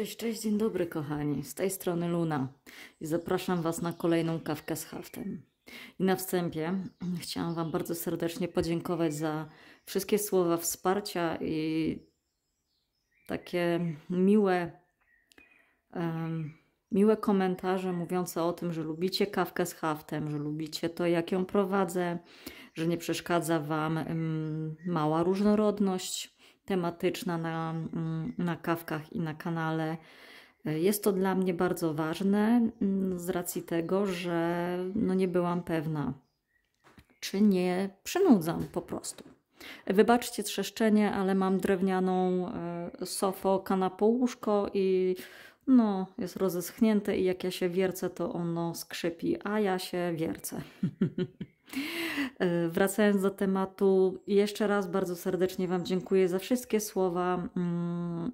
Cześć, cześć, dzień dobry kochani, z tej strony Luna i zapraszam Was na kolejną kawkę z haftem. I na wstępie chciałam Wam bardzo serdecznie podziękować za wszystkie słowa wsparcia i takie miłe, um, miłe komentarze mówiące o tym, że lubicie kawkę z haftem, że lubicie to, jak ją prowadzę, że nie przeszkadza Wam um, mała różnorodność tematyczna na, mm, na kawkach i na kanale. E, jest to dla mnie bardzo ważne mm, z racji tego, że no nie byłam pewna, czy nie przynudzam po prostu. Wybaczcie trzeszczenie, ale mam drewnianą e, sofę, kanapę, łóżko i no, jest rozeschnięte i jak ja się wiercę, to ono skrzypi, a ja się wiercę. E, wracając do tematu, jeszcze raz bardzo serdecznie Wam dziękuję za wszystkie słowa mm,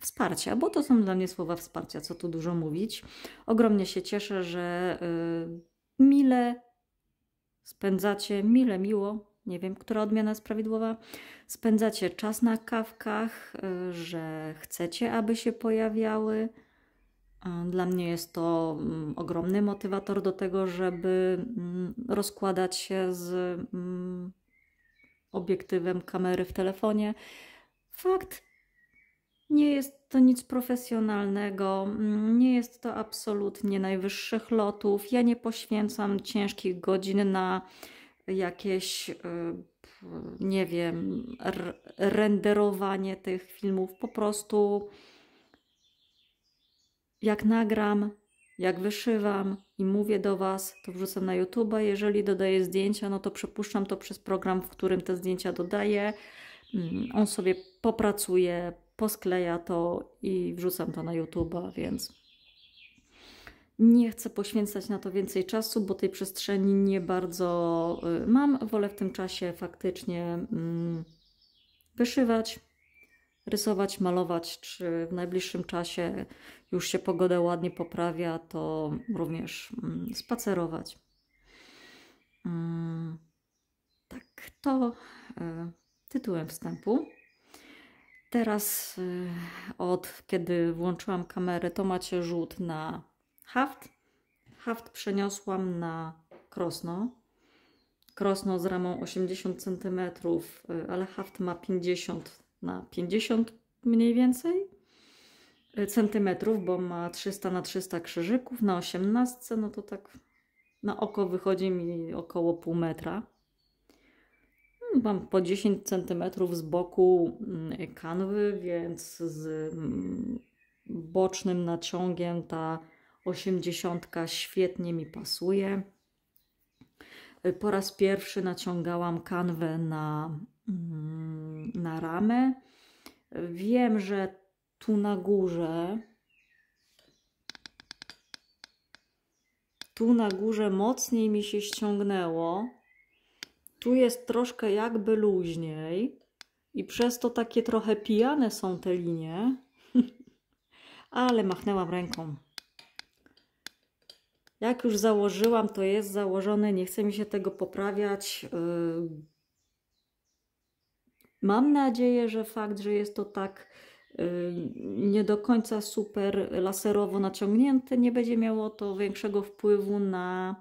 wsparcia, bo to są dla mnie słowa wsparcia, co tu dużo mówić. Ogromnie się cieszę, że e, mile spędzacie, mile miło, nie wiem, która odmiana jest prawidłowa, spędzacie czas na kawkach, e, że chcecie, aby się pojawiały dla mnie jest to mm, ogromny motywator do tego, żeby mm, rozkładać się z mm, obiektywem kamery w telefonie. Fakt, nie jest to nic profesjonalnego, nie jest to absolutnie najwyższych lotów. Ja nie poświęcam ciężkich godzin na jakieś, y, nie wiem, renderowanie tych filmów. Po prostu jak nagram, jak wyszywam i mówię do Was, to wrzucam na YouTube. Jeżeli dodaję zdjęcia, no to przepuszczam to przez program, w którym te zdjęcia dodaję. Mm, on sobie popracuje, poskleja to i wrzucam to na YouTube. więc nie chcę poświęcać na to więcej czasu, bo tej przestrzeni nie bardzo y, mam. Wolę w tym czasie faktycznie mm, wyszywać rysować, malować, czy w najbliższym czasie już się pogoda ładnie poprawia, to również mm, spacerować. Mm, tak, to e, tytułem wstępu. Teraz e, od kiedy włączyłam kamerę, to macie rzut na haft. Haft przeniosłam na krosno. Krosno z ramą 80 cm, e, ale haft ma 50 na 50 mniej więcej y, centymetrów, bo ma 300 na 300 krzyżyków, na 18, no to tak na oko wychodzi mi około pół metra. Mm, mam po 10 centymetrów z boku mm, kanwy, więc z mm, bocznym naciągiem ta 80 świetnie mi pasuje. Y, po raz pierwszy naciągałam kanwę na Mm, na ramę. Wiem, że tu na górze tu na górze mocniej mi się ściągnęło. Tu jest troszkę jakby luźniej i przez to takie trochę pijane są te linie. Ale machnęłam ręką. Jak już założyłam, to jest założone. Nie chce mi się tego poprawiać. Yy Mam nadzieję, że fakt, że jest to tak y, nie do końca super laserowo naciągnięte, nie będzie miało to większego wpływu na,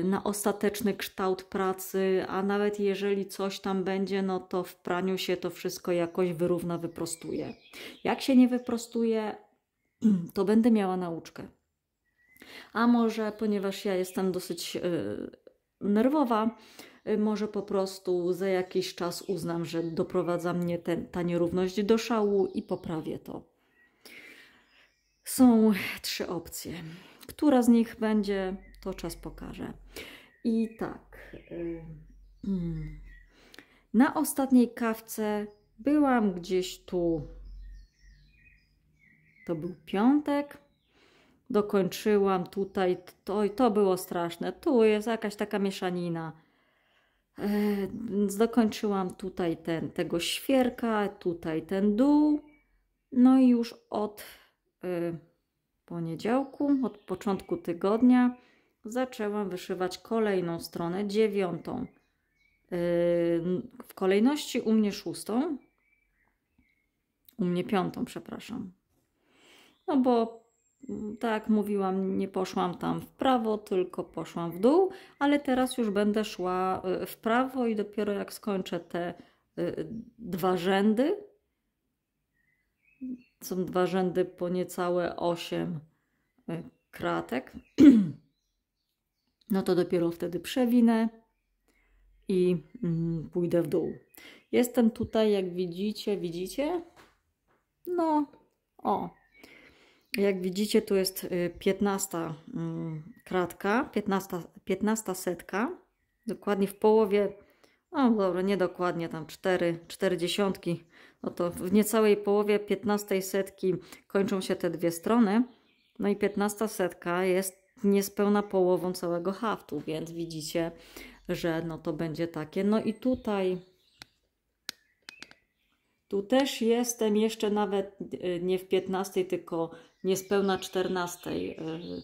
y, na ostateczny kształt pracy, a nawet jeżeli coś tam będzie, no to w praniu się to wszystko jakoś wyrówna, wyprostuje. Jak się nie wyprostuje, to będę miała nauczkę. A może, ponieważ ja jestem dosyć y, nerwowa, Y, może po prostu za jakiś czas uznam, że doprowadza mnie ten, ta nierówność do szału i poprawię to. Są trzy opcje. Która z nich będzie, to czas pokaże. I tak. Y, mm, na ostatniej kawce byłam gdzieś tu. To był piątek dokończyłam tutaj, to, to było straszne. Tu jest jakaś taka mieszanina zdokończyłam tutaj ten, tego świerka, tutaj ten dół. No i już od y, poniedziałku, od początku tygodnia zaczęłam wyszywać kolejną stronę, dziewiątą. Y, w kolejności u mnie szóstą, u mnie piątą, przepraszam. No bo tak mówiłam, nie poszłam tam w prawo, tylko poszłam w dół, ale teraz już będę szła y, w prawo i dopiero jak skończę te y, dwa rzędy, są dwa rzędy po niecałe 8 y, kratek, no to dopiero wtedy przewinę i mm, pójdę w dół. Jestem tutaj, jak widzicie, widzicie? No, o, jak widzicie, tu jest 15 y, mm, kratka, 15, 15 setka, dokładnie w połowie, no dobra, niedokładnie, tam 4, 4 dziesiątki, no to w niecałej połowie 15 setki kończą się te dwie strony, no i 15 setka jest niespełna połową całego haftu, więc widzicie, że no to będzie takie. No i tutaj tu też jestem jeszcze nawet e, nie w 15, tylko niespełna 14 e,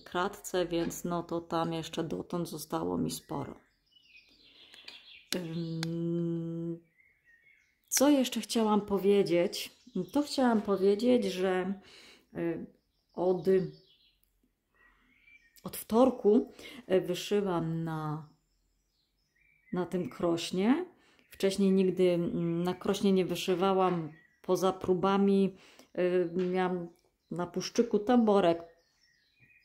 kratce, więc no to tam jeszcze dotąd zostało mi sporo. Co jeszcze chciałam powiedzieć? To chciałam powiedzieć, że e, od, od wtorku wyszyłam na, na tym krośnie Wcześniej nigdy mm, na krośnie nie wyszywałam. Poza próbami y, miałam na puszczyku taborek.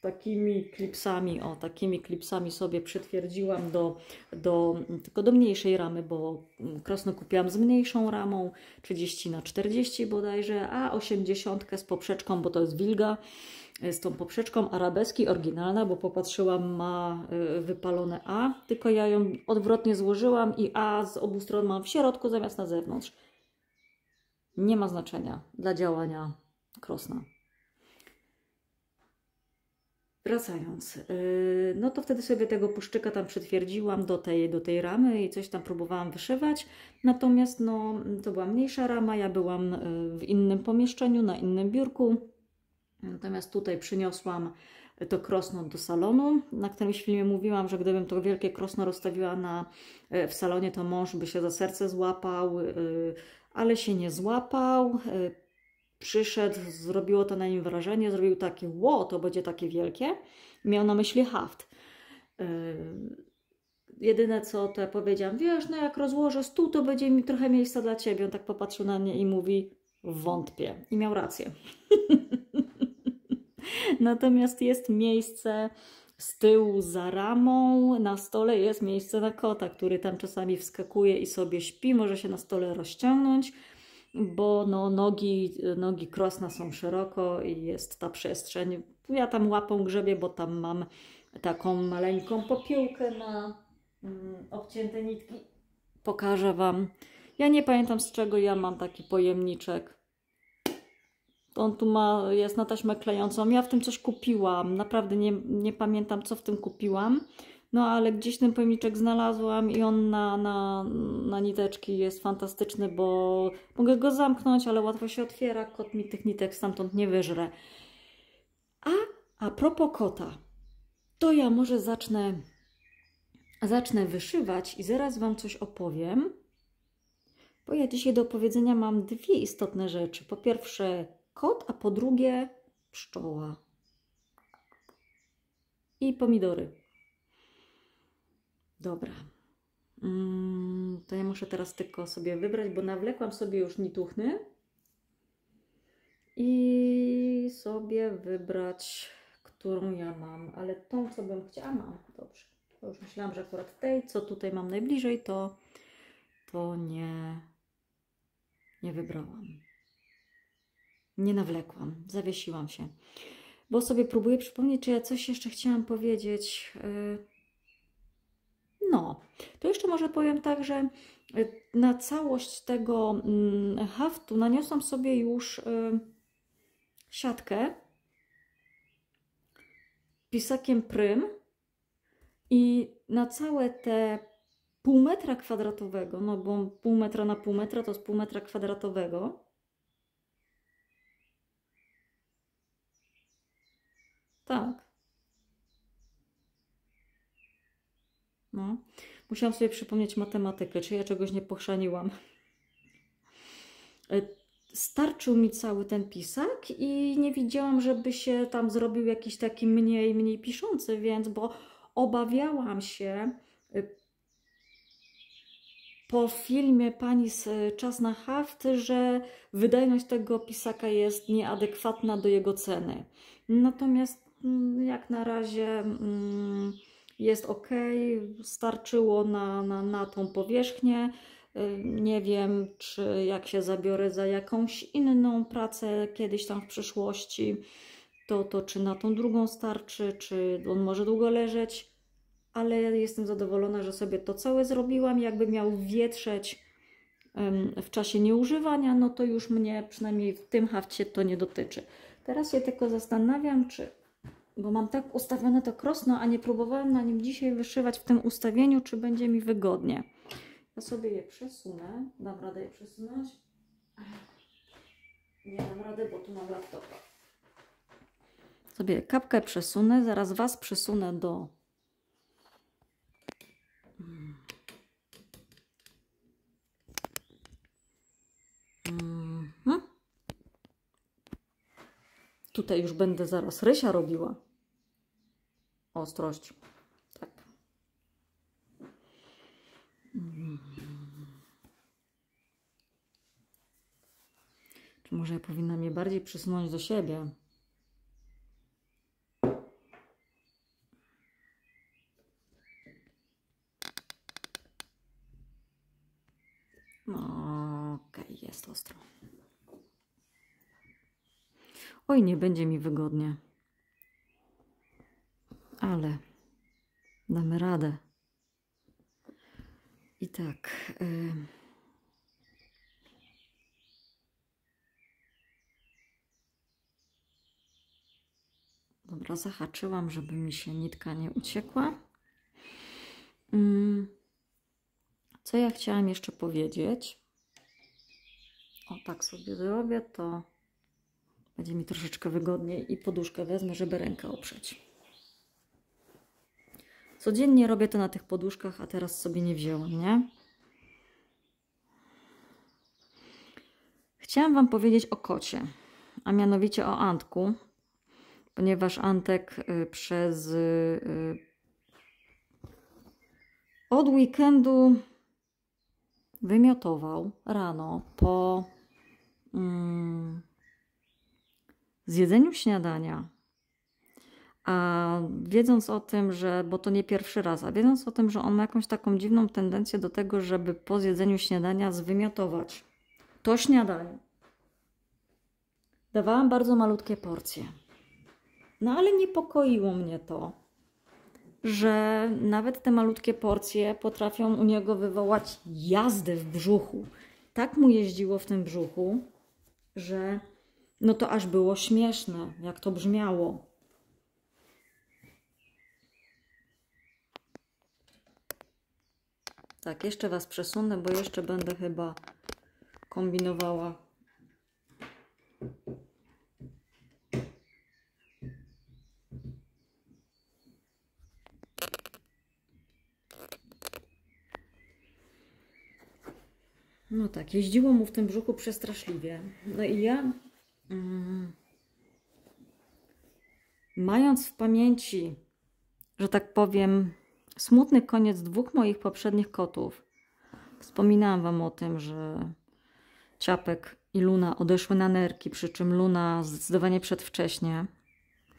Takimi klipsami, o takimi klipsami sobie przytwierdziłam do, do mm, tylko do mniejszej ramy, bo mm, krosno kupiłam z mniejszą ramą 30 na 40 bodajże, a 80 z poprzeczką, bo to jest wilga z tą poprzeczką. Arabeski, oryginalna, bo popatrzyłam, ma y, wypalone A, tylko ja ją odwrotnie złożyłam i A z obu stron mam w środku zamiast na zewnątrz. Nie ma znaczenia dla działania krosna. Wracając, y, no to wtedy sobie tego puszczyka tam przytwierdziłam do tej, do tej ramy i coś tam próbowałam wyszywać, natomiast no, to była mniejsza rama, ja byłam y, w innym pomieszczeniu, na innym biurku, Natomiast tutaj przyniosłam to krosno do salonu. Na którymś filmie mówiłam, że gdybym to wielkie krosno rozstawiła na, e, w salonie, to mąż by się za serce złapał, e, ale się nie złapał. E, przyszedł, zrobiło to na nim wrażenie, zrobił takie ło, to będzie takie wielkie. Miał na myśli haft. Jedyne co to ja powiedziałam, wiesz, no jak rozłożę stół, to będzie mi trochę miejsca dla ciebie. On tak popatrzył na mnie i mówi, wątpię. I miał rację. Natomiast jest miejsce z tyłu za ramą, na stole jest miejsce na kota, który tam czasami wskakuje i sobie śpi, może się na stole rozciągnąć, bo no, nogi, nogi krosna są szeroko i jest ta przestrzeń. Ja tam łapą grzebie, bo tam mam taką maleńką popiółkę na mm, obcięte nitki. Pokażę Wam. Ja nie pamiętam z czego ja mam taki pojemniczek on tu ma, jest na taśmę klejącą. Ja w tym coś kupiłam, naprawdę nie, nie pamiętam, co w tym kupiłam. No ale gdzieś ten pojemniczek znalazłam i on na, na, na niteczki jest fantastyczny, bo mogę go zamknąć, ale łatwo się otwiera, kot mi tych nitek stamtąd nie wyżre. A, a propos kota, to ja może zacznę, zacznę wyszywać i zaraz Wam coś opowiem, bo ja dzisiaj do opowiedzenia mam dwie istotne rzeczy. Po pierwsze kot, a po drugie pszczoła. I pomidory. Dobra. Mm, to ja muszę teraz tylko sobie wybrać, bo nawlekłam sobie już nituchny. I sobie wybrać, którą ja mam. Ale tą, co bym chciała, mam. Dobrze. To już myślałam, że akurat tej, co tutaj mam najbliżej, to, to nie, nie wybrałam nie nawlekłam, zawiesiłam się. Bo sobie próbuję przypomnieć, czy ja coś jeszcze chciałam powiedzieć. Yy, no, to jeszcze może powiem tak, że yy, na całość tego mm, haftu naniosłam sobie już yy, siatkę pisakiem prym i na całe te pół metra kwadratowego, no bo pół metra na pół metra to jest pół metra kwadratowego, No. Musiałam sobie przypomnieć matematykę, czy ja czegoś nie pochrzaniłam. E, starczył mi cały ten pisak i nie widziałam, żeby się tam zrobił jakiś taki mniej, mniej piszący, więc bo obawiałam się e, po filmie pani z e, Czas na Haft, że wydajność tego pisaka jest nieadekwatna do jego ceny. Natomiast mm, jak na razie... Hmm, jest ok, starczyło na, na, na tą powierzchnię. Y, nie wiem, czy jak się zabiorę za jakąś inną pracę kiedyś tam w przyszłości, to, to czy na tą drugą starczy, czy on może długo leżeć, ale jestem zadowolona, że sobie to całe zrobiłam. Jakby miał wietrzeć w czasie nieużywania, no to już mnie przynajmniej w tym hafcie to nie dotyczy. Teraz się tylko zastanawiam, czy bo mam tak ustawione to krosno, a nie próbowałam na nim dzisiaj wyszywać w tym ustawieniu, czy będzie mi wygodnie. Ja sobie je przesunę, dam radę je przesunąć. Nie dam radę, bo tu mam laptopa. Sobie kapkę przesunę, zaraz Was przesunę do Tutaj już będę zaraz rysia robiła. Ostrość. Tak. Czy może ja powinnam je bardziej przysunąć do siebie? Oj, nie będzie mi wygodnie. Ale damy radę. I tak. Y, dobra, zahaczyłam, żeby mi się nitka nie uciekła. Mm, co ja chciałam jeszcze powiedzieć? O, tak sobie zrobię to. Będzie mi troszeczkę wygodniej i poduszkę wezmę, żeby rękę oprzeć. Codziennie robię to na tych poduszkach, a teraz sobie nie wzięłam, nie? Chciałam Wam powiedzieć o kocie, a mianowicie o Antku, ponieważ Antek y, przez y, y, od weekendu wymiotował rano po mm, zjedzeniu śniadania, a wiedząc o tym, że, bo to nie pierwszy raz, a wiedząc o tym, że on ma jakąś taką dziwną tendencję do tego, żeby po zjedzeniu śniadania zwymiotować to śniadanie, dawałam bardzo malutkie porcje. No ale niepokoiło mnie to, że nawet te malutkie porcje potrafią u niego wywołać jazdę w brzuchu. Tak mu jeździło w tym brzuchu, że no to aż było śmieszne, jak to brzmiało. Tak, jeszcze Was przesunę, bo jeszcze będę chyba kombinowała. No tak, jeździło mu w tym brzuchu przestraszliwie. No i ja Mm. mając w pamięci, że tak powiem, smutny koniec dwóch moich poprzednich kotów, wspominałam Wam o tym, że Ciapek i Luna odeszły na nerki, przy czym Luna zdecydowanie przedwcześnie,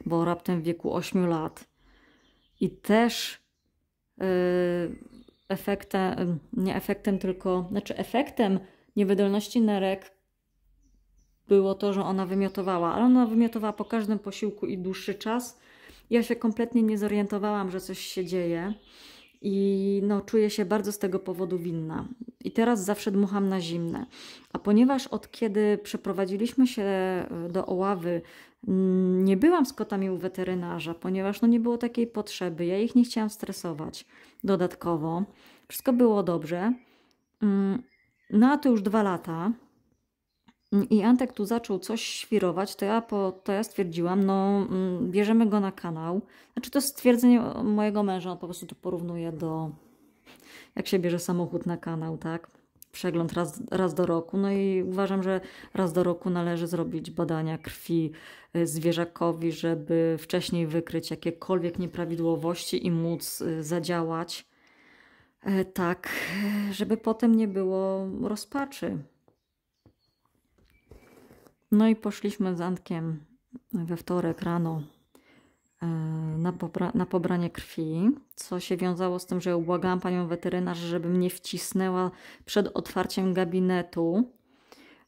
bo raptem w wieku 8 lat. I też yy, efektem, nie efektem, tylko, znaczy efektem niewydolności nerek było to, że ona wymiotowała, ale ona wymiotowała po każdym posiłku i dłuższy czas. Ja się kompletnie nie zorientowałam, że coś się dzieje i no, czuję się bardzo z tego powodu winna. I teraz zawsze dmucham na zimne. A ponieważ od kiedy przeprowadziliśmy się e, do Oławy, mm, nie byłam z kotami u weterynarza, ponieważ no, nie było takiej potrzeby. Ja ich nie chciałam stresować dodatkowo. Wszystko było dobrze. Mm, no a to już dwa lata Mm, i Antek tu zaczął coś świrować, to ja, po, to ja stwierdziłam, no mm, bierzemy go na kanał. Znaczy to stwierdzenie mojego męża, on po prostu to porównuje do jak się bierze samochód na kanał, tak? Przegląd raz, raz do roku. No i uważam, że raz do roku należy zrobić badania krwi y, zwierzakowi, żeby wcześniej wykryć jakiekolwiek nieprawidłowości i móc y, zadziałać e, tak, żeby potem nie było rozpaczy. No i poszliśmy z Antkiem we wtorek rano e, na, pobra na pobranie krwi, co się wiązało z tym, że ubłagałam panią weterynarz, żeby mnie wcisnęła przed otwarciem gabinetu.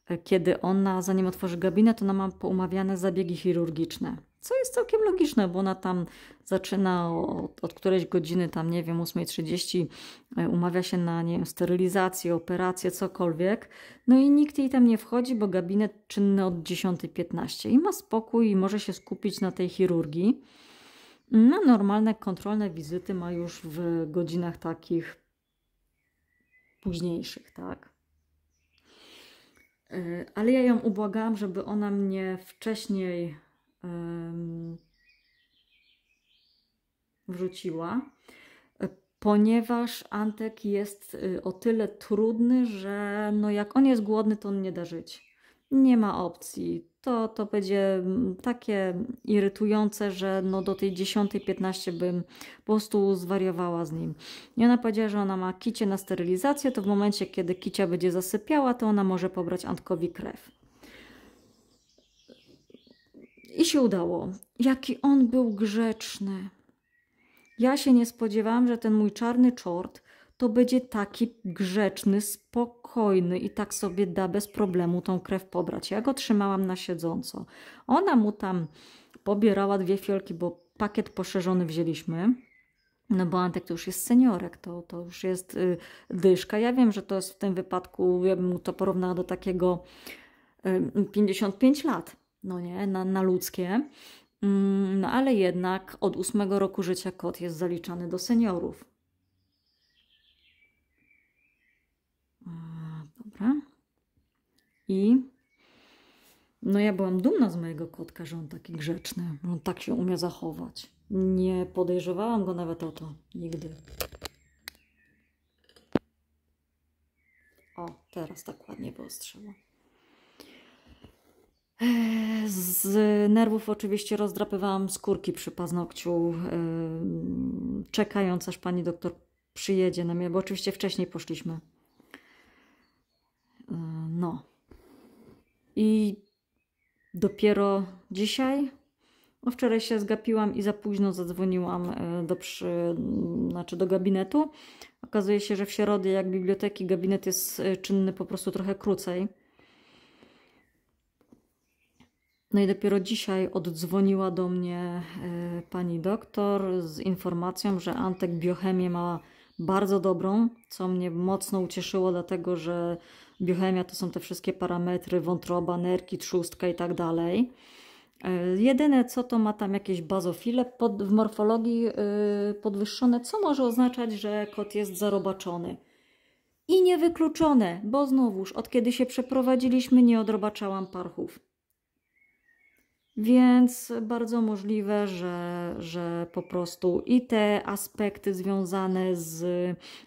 E, kiedy ona, zanim otworzy gabinet, ona ma poumawiane zabiegi chirurgiczne. Co jest całkiem logiczne, bo ona tam zaczyna od, od którejś godziny, tam nie wiem, 8.30, e, umawia się na nie wiem, sterylizację, operację, cokolwiek. No i nikt jej tam nie wchodzi, bo gabinet czynny od 10.15 i ma spokój i może się skupić na tej chirurgii. Na no, normalne, kontrolne wizyty ma już w godzinach takich późniejszych, tak. E, ale ja ją ubłagałam, żeby ona mnie wcześniej wrzuciła, ponieważ Antek jest y, o tyle trudny, że no jak on jest głodny, to on nie da żyć. Nie ma opcji. To, to będzie takie irytujące, że no do tej 10.15 bym po prostu zwariowała z nim. I ona powiedziała, że ona ma kicie na sterylizację, to w momencie, kiedy kicia będzie zasypiała, to ona może pobrać Antkowi krew. I się udało. Jaki on był grzeczny. Ja się nie spodziewałam, że ten mój czarny czort to będzie taki grzeczny, spokojny i tak sobie da bez problemu tą krew pobrać. Ja go trzymałam na siedząco. Ona mu tam pobierała dwie fiolki, bo pakiet poszerzony wzięliśmy. No bo Antek to już jest seniorek, to, to już jest y, dyszka. Ja wiem, że to jest w tym wypadku, ja bym mu to porównała do takiego y, 55 lat no nie, na, na ludzkie. Mm, no ale jednak od ósmego roku życia kot jest zaliczany do seniorów. Dobra. I no ja byłam dumna z mojego kotka, że on taki grzeczny, że on tak się umie zachować. Nie podejrzewałam go nawet o to. Nigdy. O, teraz tak ładnie wyostrzyło. Z nerwów oczywiście rozdrapywałam skórki przy paznokciu, czekając aż pani doktor przyjedzie na mnie, bo oczywiście wcześniej poszliśmy. E, no. I dopiero dzisiaj, no wczoraj się zgapiłam i za późno zadzwoniłam e, do, przy, znaczy do gabinetu. Okazuje się, że w środę, jak biblioteki, gabinet jest e, czynny po prostu trochę krócej. No i dopiero dzisiaj oddzwoniła do mnie e, pani doktor z informacją, że Antek biochemię ma bardzo dobrą, co mnie mocno ucieszyło, dlatego że biochemia to są te wszystkie parametry, wątroba, nerki, trzustka i tak dalej. E, jedyne co to ma tam jakieś bazofile pod, w morfologii e, podwyższone, co może oznaczać, że kot jest zarobaczony. I niewykluczone, bo znowuż od kiedy się przeprowadziliśmy, nie odrobaczałam parchów. Więc bardzo możliwe, że, że po prostu i te aspekty związane z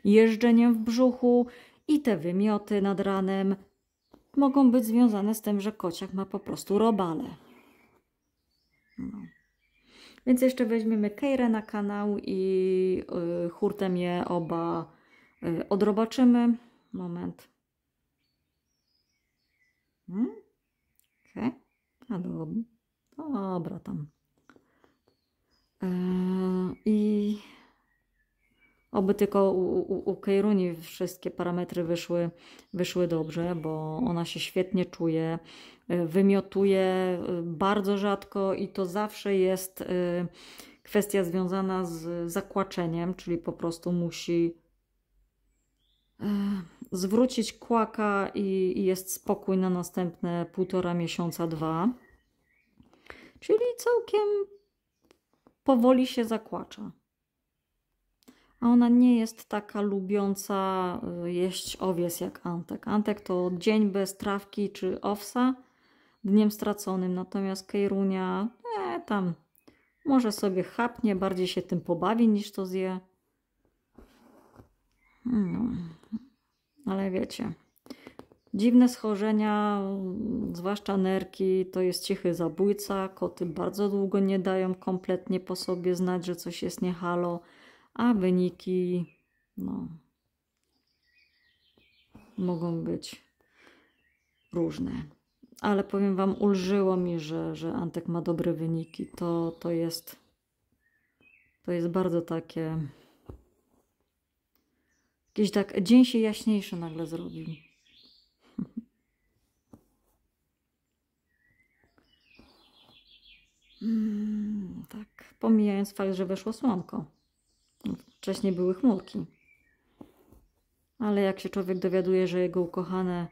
jeżdżeniem w brzuchu, i te wymioty nad ranem mogą być związane z tym, że kociak ma po prostu robale. No. Więc jeszcze weźmiemy Keirę na kanał i yy, hurtem je oba y, odrobaczymy. Moment. Hmm? Okej, okay. a dobra. Dobra, tam. E, I oby tylko u, u, u Keiruni wszystkie parametry wyszły, wyszły dobrze, bo ona się świetnie czuje, e, wymiotuje e, bardzo rzadko i to zawsze jest kwestia związana z zakłaczeniem, czyli po prostu musi zwrócić kłaka i, i jest spokój na następne półtora miesiąca, dwa. Czyli całkiem powoli się zakłacza. A ona nie jest taka lubiąca y, jeść owiec jak Antek. Antek to dzień bez trawki czy owsa, dniem straconym. Natomiast Kejrunia, e, tam, może sobie chapnie, bardziej się tym pobawi niż to zje. No. Ale wiecie, Dziwne schorzenia, zwłaszcza nerki, to jest cichy zabójca. Koty bardzo długo nie dają kompletnie po sobie znać, że coś jest nie halo, a wyniki no, mogą być różne. Ale powiem Wam, ulżyło mi, że, że Antek ma dobre wyniki. To, to, jest, to jest bardzo takie. Jakiś tak dzień się jaśniejszy nagle zrobił. Mm, tak, pomijając fakt, że weszło słonko. Wcześniej były chmurki. Ale jak się człowiek dowiaduje, że jego ukochane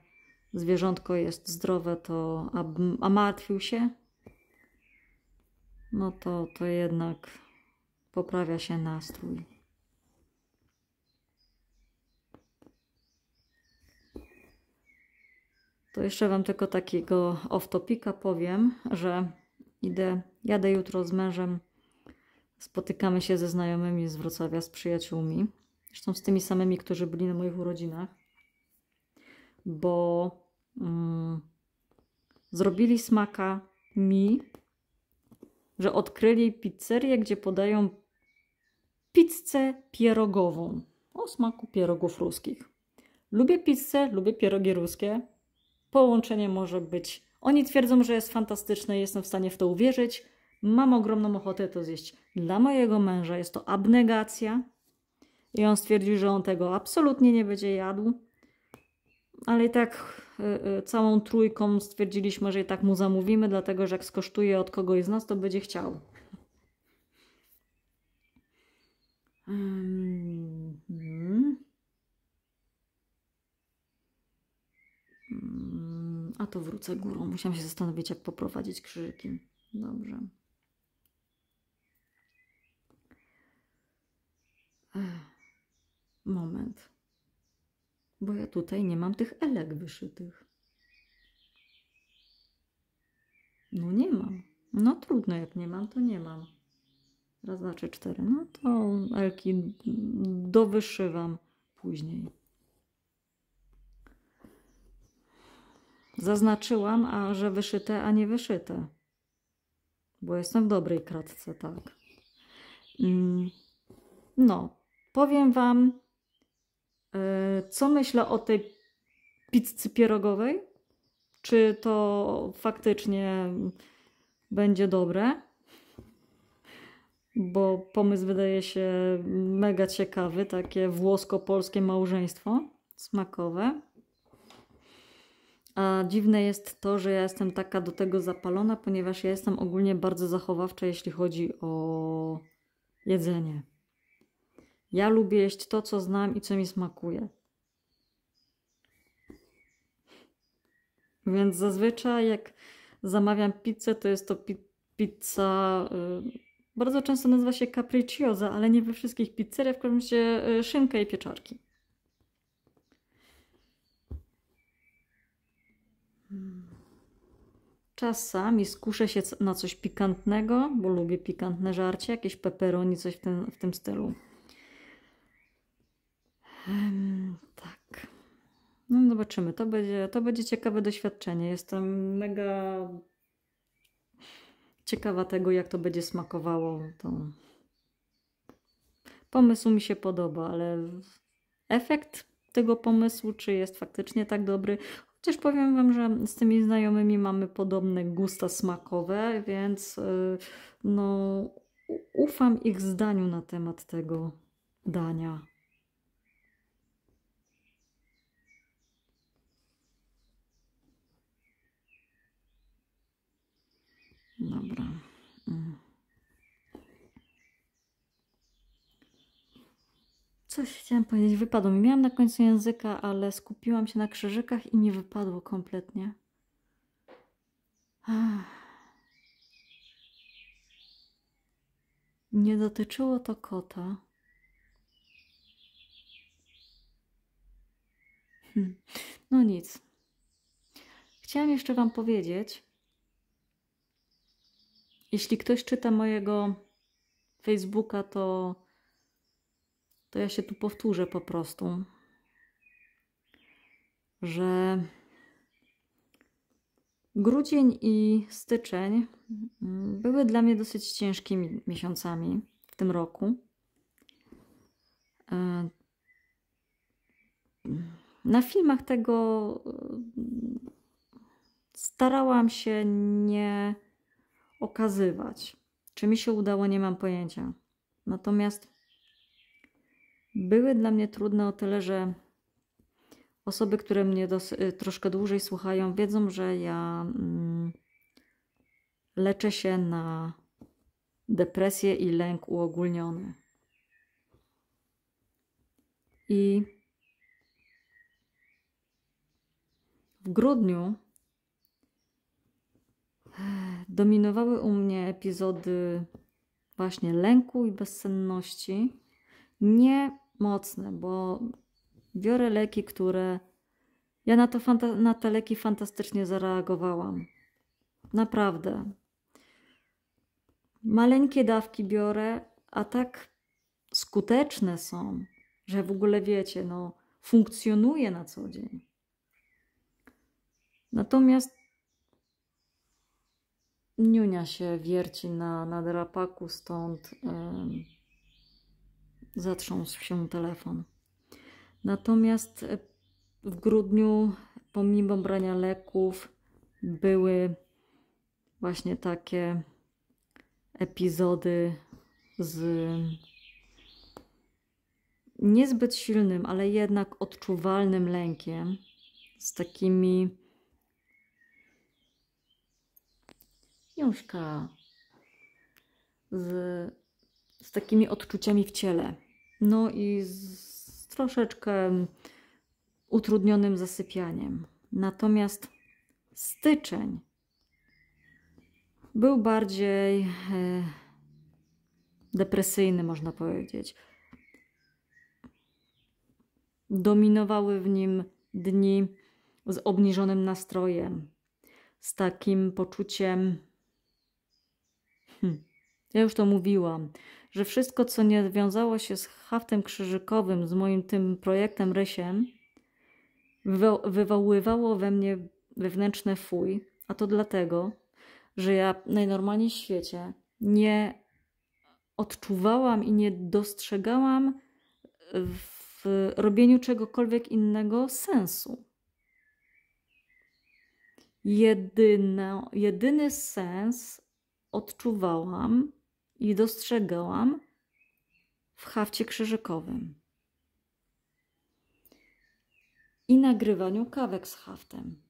zwierzątko jest zdrowe, to a, a martwił się, no to, to jednak poprawia się nastrój. To jeszcze Wam tylko takiego off-topika powiem, że Idę, jadę jutro z mężem. Spotykamy się ze znajomymi z Wrocławia, z przyjaciółmi. Zresztą z tymi samymi, którzy byli na moich urodzinach. Bo mm, zrobili smaka mi, że odkryli pizzerię, gdzie podają pizzę pierogową o smaku pierogów ruskich. Lubię pizzę, lubię pierogi ruskie. Połączenie może być oni twierdzą, że jest fantastyczne, jestem w stanie w to uwierzyć. Mam ogromną ochotę to zjeść. Dla mojego męża jest to abnegacja. I on stwierdził, że on tego absolutnie nie będzie jadł. Ale i tak y, y, całą trójką stwierdziliśmy, że i tak mu zamówimy, dlatego że jak skosztuje od kogoś z nas, to będzie chciał. Hmm. A to wrócę górą. Musiałam się zastanowić, jak poprowadzić krzyżykiem. Dobrze. Ech. Moment. Bo ja tutaj nie mam tych elek wyszytych. No nie mam. No trudno, jak nie mam, to nie mam. Raz, dwa, trzy, cztery. No to elki dowyszywam później. Zaznaczyłam, a że wyszyte, a nie wyszyte. Bo jestem w dobrej kratce, tak. Mm, no, powiem Wam, e, co myślę o tej pizzy pierogowej. Czy to faktycznie będzie dobre? Bo pomysł wydaje się mega ciekawy, takie włosko-polskie małżeństwo smakowe. A dziwne jest to, że ja jestem taka do tego zapalona, ponieważ ja jestem ogólnie bardzo zachowawcza, jeśli chodzi o jedzenie. Ja lubię jeść to, co znam i co mi smakuje. Więc zazwyczaj, jak zamawiam pizzę, to jest to pi pizza. Y bardzo często nazywa się capricciosa, ale nie we wszystkich pizzeriach, w każdym razie y, szynkę i pieczarki. Czasami skuszę się na coś pikantnego, bo lubię pikantne żarcie, jakieś peperoni, coś w tym, w tym stylu. Um, tak. No zobaczymy. To będzie, to będzie ciekawe doświadczenie. Jestem mega ciekawa tego, jak to będzie smakowało. To... Pomysł mi się podoba, ale efekt tego pomysłu, czy jest faktycznie tak dobry, Chociaż powiem Wam, że z tymi znajomymi mamy podobne gusta smakowe, więc y, no, ufam ich zdaniu na temat tego dania. Dobra. Coś chciałam powiedzieć, wypadło mi. Miałam na końcu języka, ale skupiłam się na krzyżykach i mi wypadło kompletnie. Nie dotyczyło to kota. Hmm. No nic. Chciałam jeszcze Wam powiedzieć, jeśli ktoś czyta mojego Facebooka, to to ja się tu powtórzę po prostu, że grudzień i styczeń mm, były dla mnie dosyć ciężkimi miesiącami w tym roku. E, na filmach tego e, starałam się nie okazywać. Czy mi się udało, nie mam pojęcia. Natomiast były dla mnie trudne o tyle, że osoby, które mnie y, troszkę dłużej słuchają, wiedzą, że ja mm, leczę się na depresję i lęk uogólniony. I w grudniu e, dominowały u mnie epizody właśnie lęku i bezsenności nie mocne, bo biorę leki, które. Ja na, to na te leki fantastycznie zareagowałam. Naprawdę. Maleńkie dawki biorę, a tak skuteczne są, że w ogóle wiecie, no, funkcjonuje na co dzień. Natomiast niunia się wierci na, na drapaku, stąd. Yy zatrząsł się telefon. Natomiast e, w grudniu, pomimo brania leków, były właśnie takie epizody z niezbyt silnym, ale jednak odczuwalnym lękiem, z takimi. Jążka, z z takimi odczuciami w ciele. No i z troszeczkę utrudnionym zasypianiem. Natomiast styczeń był bardziej e, depresyjny, można powiedzieć. Dominowały w nim dni z obniżonym nastrojem, z takim poczuciem. Hm, ja już to mówiłam, że wszystko, co nie wiązało się z haftem krzyżykowym, z moim tym projektem Rysiem, wywoływało we mnie wewnętrzny fuj, a to dlatego, że ja najnormalniej w świecie nie odczuwałam i nie dostrzegałam w robieniu czegokolwiek innego sensu. Jedyne, jedyny sens odczuwałam i dostrzegałam w hafcie krzyżykowym i nagrywaniu kawek z haftem.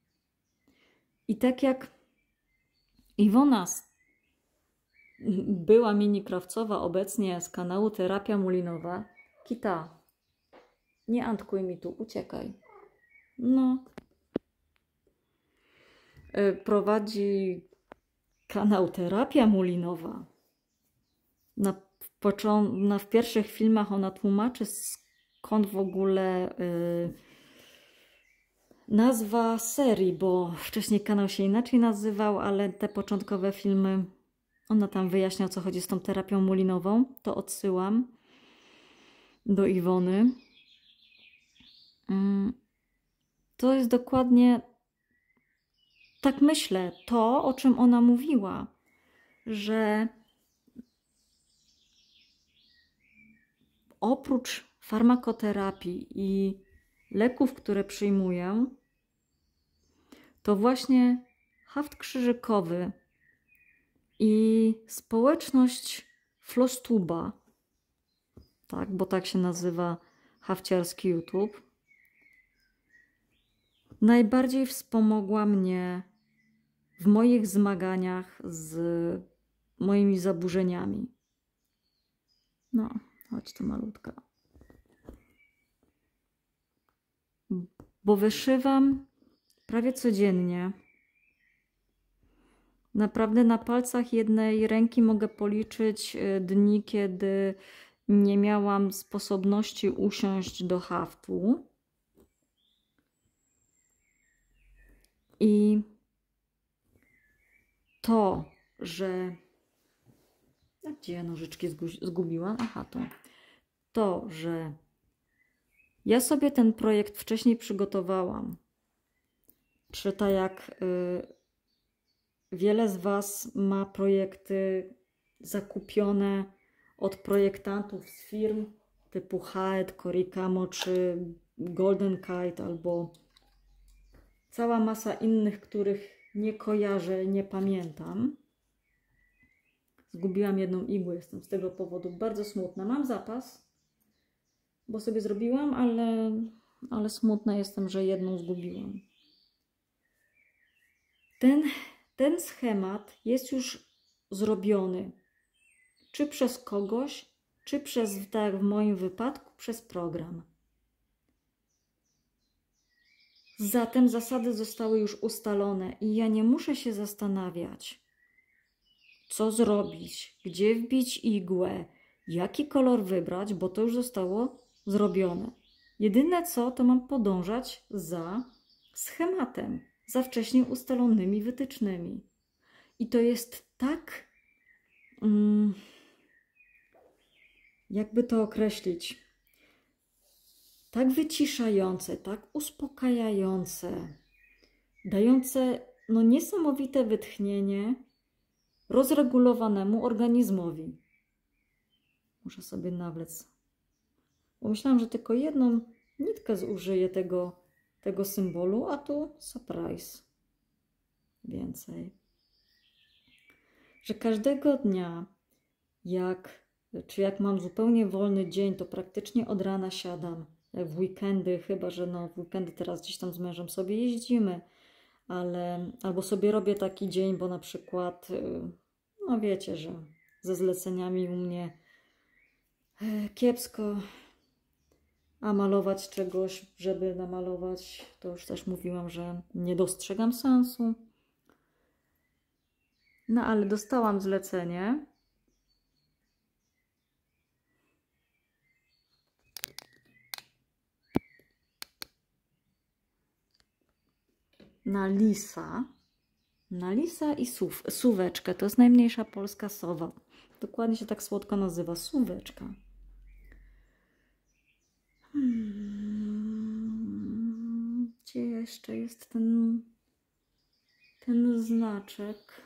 I tak jak Iwona była mini krawcowa obecnie z kanału Terapia Mulinowa, kita, nie antkuj mi tu, uciekaj. No. Y, prowadzi kanał Terapia Mulinowa na, począ- na, w pierwszych filmach ona tłumaczy skąd w ogóle yy, nazwa serii, bo wcześniej kanał się inaczej nazywał, ale te początkowe filmy ona tam wyjaśnia o co chodzi z tą terapią mulinową. To odsyłam do Iwony. Mm, to jest dokładnie, tak myślę, to o czym ona mówiła, że oprócz farmakoterapii i leków, które przyjmuję, to właśnie haft krzyżykowy i społeczność Flostuba, tak, bo tak się nazywa hafciarski YouTube, najbardziej wspomogła mnie w moich zmaganiach z moimi zaburzeniami. No. Chodź tu malutka. Bo wyszywam prawie codziennie. Naprawdę na palcach jednej ręki mogę policzyć y, dni, kiedy nie miałam sposobności usiąść do haftu. I to, że. gdzie ja nożyczki zgubiłam? Aha, to to, że ja sobie ten projekt wcześniej przygotowałam. Czy tak jak y, wiele z Was ma projekty zakupione od projektantów z firm typu Haed, Korikamo czy Golden Kite albo cała masa innych, których nie kojarzę, nie pamiętam. Zgubiłam jedną igłę, jestem z tego powodu bardzo smutna. Mam zapas, bo sobie zrobiłam, ale, ale smutna jestem, że jedną zgubiłam. Ten, ten schemat jest już zrobiony. Czy przez kogoś, czy przez, tak w moim wypadku, przez program. Zatem zasady zostały już ustalone i ja nie muszę się zastanawiać, co zrobić, gdzie wbić igłę, jaki kolor wybrać, bo to już zostało zrobione. Jedyne co, to mam podążać za schematem, za wcześniej ustalonymi wytycznymi. I to jest tak. Mm, jakby to określić? Tak wyciszające, tak uspokajające, dające no, niesamowite wytchnienie rozregulowanemu organizmowi. Muszę sobie nawlec bo myślałam, że tylko jedną nitkę zużyję tego, tego symbolu, a tu surprise. Więcej. Że każdego dnia, jak, czy jak mam zupełnie wolny dzień, to praktycznie od rana siadam. Jak w weekendy, chyba że no, w weekendy teraz gdzieś tam z mężem sobie jeździmy, ale albo sobie robię taki dzień, bo na przykład, y, no wiecie, że ze zleceniami u mnie e, kiepsko a malować czegoś, żeby namalować, to już też mówiłam, że nie dostrzegam sensu. No ale dostałam zlecenie. Na lisa. Na lisa i suw, suweczkę. To jest najmniejsza polska sowa. Dokładnie się tak słodko nazywa. Suweczka. Hmm, gdzie jeszcze jest ten, ten znaczek?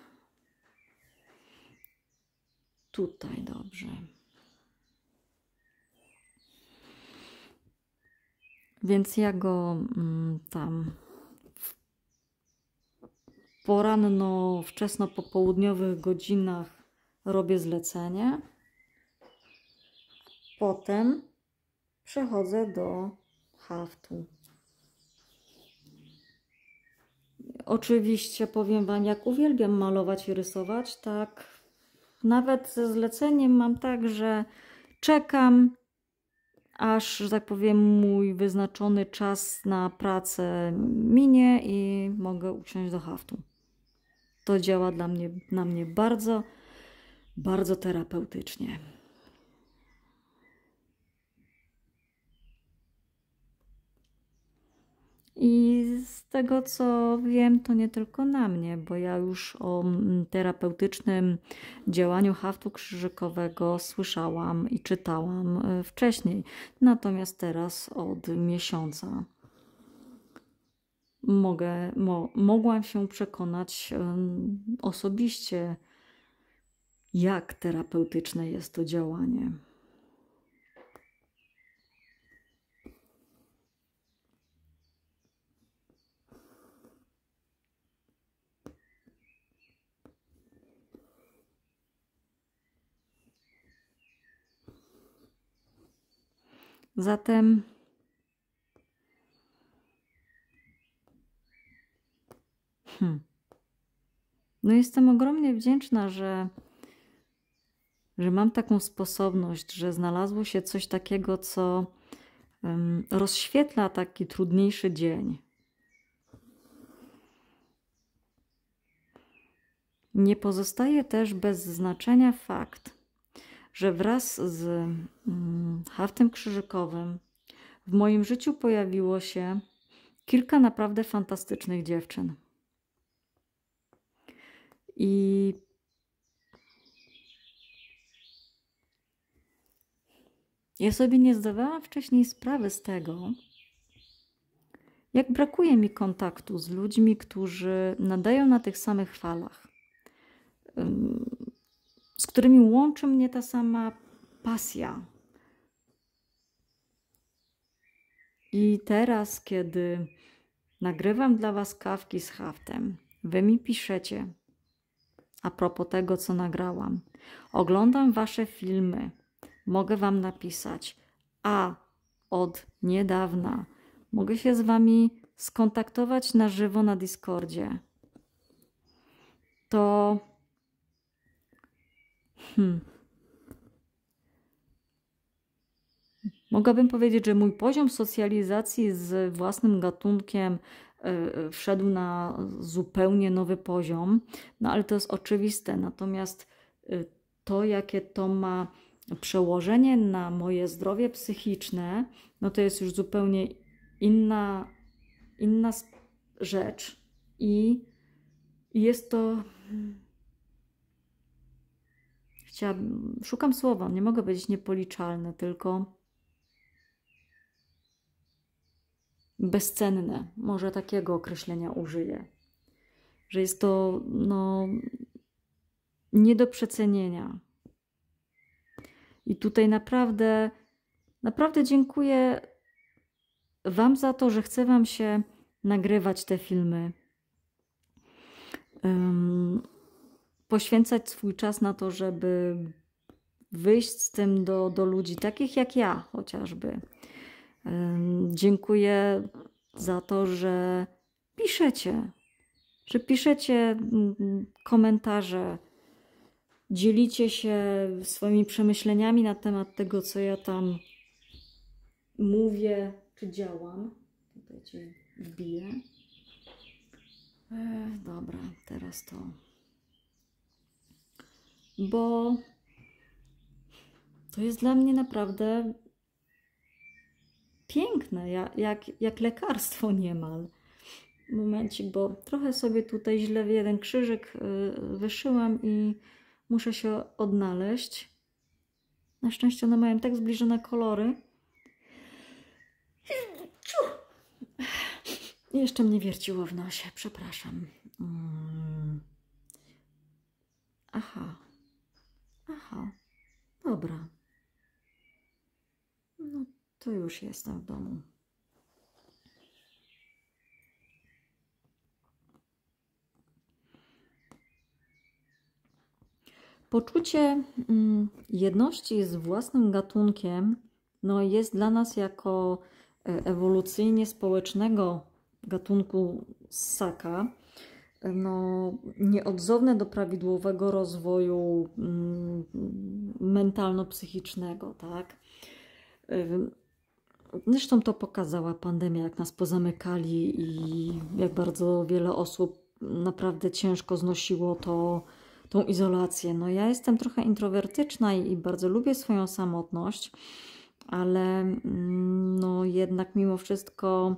Tutaj dobrze. Więc ja go mm, tam w poranno, wczesno popołudniowych godzinach robię zlecenie. Potem przechodzę do haftu. Oczywiście powiem Wam, jak uwielbiam malować i rysować, tak nawet ze zleceniem mam tak, że czekam, aż, że tak powiem, mój wyznaczony czas na pracę minie i mogę usiąść do haftu. To działa dla mnie, na mnie bardzo, bardzo terapeutycznie. I z tego co wiem, to nie tylko na mnie, bo ja już o mm, terapeutycznym działaniu haftu krzyżykowego słyszałam i czytałam e, wcześniej, natomiast teraz od miesiąca mogę, mo, mogłam się przekonać e, osobiście, jak terapeutyczne jest to działanie. Zatem hmm. no jestem ogromnie wdzięczna, że, że mam taką sposobność, że znalazło się coś takiego, co um, rozświetla taki trudniejszy dzień. Nie pozostaje też bez znaczenia fakt, że wraz z mm, haftem krzyżykowym w moim życiu pojawiło się kilka naprawdę fantastycznych dziewczyn. I ja sobie nie zdawałam wcześniej sprawy z tego, jak brakuje mi kontaktu z ludźmi, którzy nadają na tych samych falach z którymi łączy mnie ta sama pasja. I teraz, kiedy nagrywam dla Was kawki z haftem, Wy mi piszecie a propos tego, co nagrałam. Oglądam Wasze filmy, mogę Wam napisać, a od niedawna mogę się z Wami skontaktować na żywo na Discordzie. To Hmm. Mogłabym powiedzieć, że mój poziom socjalizacji z własnym gatunkiem e, e, wszedł na zupełnie nowy poziom, no ale to jest oczywiste. Natomiast e, to, jakie to ma przełożenie na moje zdrowie psychiczne, no to jest już zupełnie inna, inna rzecz. I jest to hmm, Chciałabym, szukam słowa, nie mogę powiedzieć niepoliczalne, tylko bezcenne. Może takiego określenia użyję. Że jest to no, nie do przecenienia. I tutaj naprawdę, naprawdę dziękuję Wam za to, że chcę Wam się nagrywać te filmy. Um, poświęcać swój czas na to, żeby wyjść z tym do, do ludzi, takich jak ja chociażby. Dziękuję za to, że piszecie, że piszecie komentarze, dzielicie się swoimi przemyśleniami na temat tego, co ja tam mówię czy działam. Tutaj cię wbiję. E, dobra, teraz to bo to jest dla mnie naprawdę piękne, jak, jak, lekarstwo niemal. Momencik, bo trochę sobie tutaj źle w jeden krzyżyk y, wyszyłam i muszę się odnaleźć. Na szczęście one mają tak zbliżone kolory. jeszcze mnie wierciło w nosie, przepraszam. Mm. Aha, Aha, dobra. No to już jestem w domu. Poczucie mm, jedności z własnym gatunkiem no, jest dla nas jako e, ewolucyjnie społecznego gatunku ssaka no, nieodzowne do prawidłowego rozwoju mm, mentalno-psychicznego, tak? Zresztą to pokazała pandemia, jak nas pozamykali i jak bardzo wiele osób naprawdę ciężko znosiło to, tą izolację. No ja jestem trochę introwertyczna i, i bardzo lubię swoją samotność, ale mm, no jednak mimo wszystko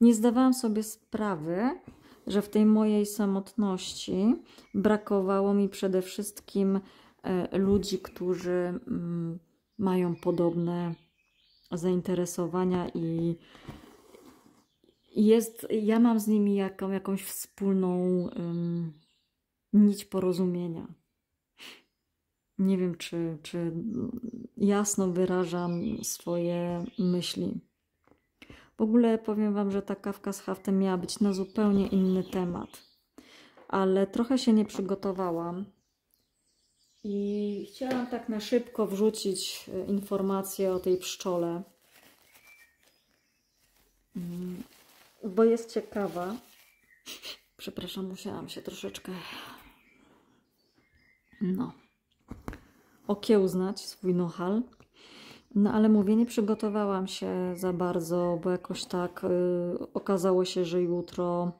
nie zdawałam sobie sprawy, że w tej mojej samotności brakowało mi przede wszystkim e, ludzi, którzy mm, mają podobne zainteresowania i jest, ja mam z nimi jaką, jakąś wspólną um, nić porozumienia. Nie wiem, czy, czy jasno wyrażam swoje myśli. W ogóle powiem Wam, że ta kawka z haftem miała być na zupełnie inny temat, ale trochę się nie przygotowałam i chciałam tak na szybko wrzucić e, informację o tej pszczole, mm, bo jest ciekawa. Przepraszam, musiałam się troszeczkę no okiełznać swój nohal. No ale mówię, nie przygotowałam się za bardzo, bo jakoś tak y, okazało się, że jutro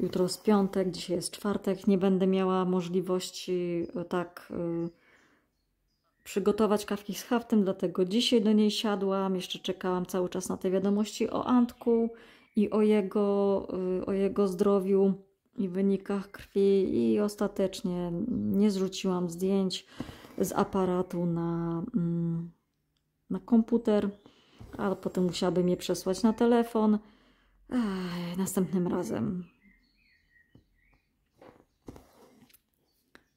jutro jest piątek, dzisiaj jest czwartek, nie będę miała możliwości y, tak y, przygotować kawki z haftem, dlatego dzisiaj do niej siadłam, jeszcze czekałam cały czas na te wiadomości o Antku i o jego, o jego zdrowiu i wynikach krwi i ostatecznie nie zrzuciłam zdjęć z aparatu na, mm, na komputer, a potem musiałabym je przesłać na telefon. następnym razem.